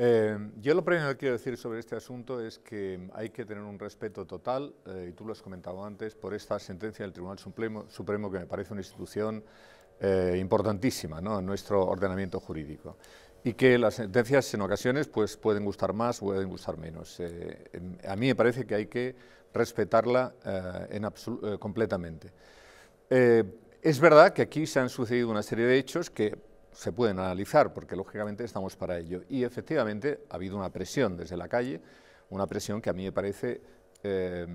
Em, yo lo primero que quiero decir sobre este asunto es que hay que tener un respeto total, eh, y tú lo has comentado antes, por esta sentencia del Tribunal Supremo, que me parece una institución eh, importantísima en nuestro ordenamiento jurídico. Y que las sentencias en ocasiones pues, pueden gustar más, pueden gustar menos. Eh, em, a mí me parece que hay que respetarla completamente. es verdad que aquí se han sucedido una serie de hechos que se pueden analizar, porque lógicamente estamos para ello. Y efectivamente ha habido una presión desde la calle, una presión que a mí me parece eh,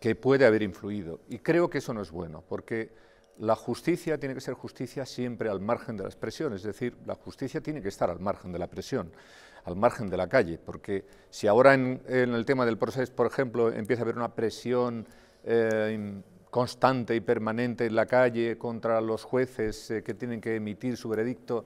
que puede haber influido. Y creo que eso no es bueno, porque la justicia tiene que ser justicia siempre al margen de las presiones, es decir, la justicia tiene que estar al margen de la presión, al margen de la calle, porque si ahora en, el tema del proceso, por ejemplo, empieza a haber una presión eh, constante y permanente en la calle contra los jueces eh, que tienen que emitir su veredicto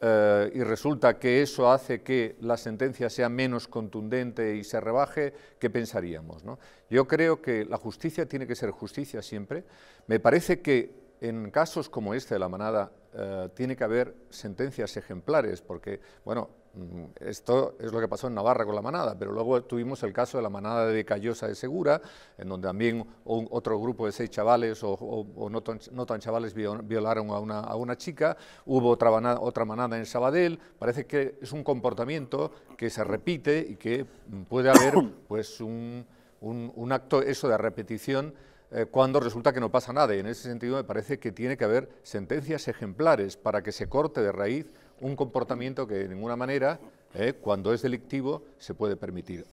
eh, y resulta que eso hace que la sentencia sea menos contundente y se rebaje, ¿qué pensaríamos? Yo creo que la justicia tiene que ser justicia siempre. Me parece que en casos como este de la manada eh, tiene que haber sentencias ejemplares, porque, bueno, Mm, esto es lo que pasó en Navarra con la manada, pero luego tuvimos el caso de la manada de Callosa de Segura, en donde también otro grupo de seis chavales o, no, tan, chavales violaron a una, chica, hubo otra manada, en Sabadell, parece que es un comportamiento que se repite y que mm, puede haber pues un, acto eso de repetición eh, cuando resulta que no pasa nada. en ese sentido me parece que tiene que haber sentencias ejemplares para que se corte de raíz un comportamiento que de ninguna manera, eh, cuando es delictivo, se puede permitir.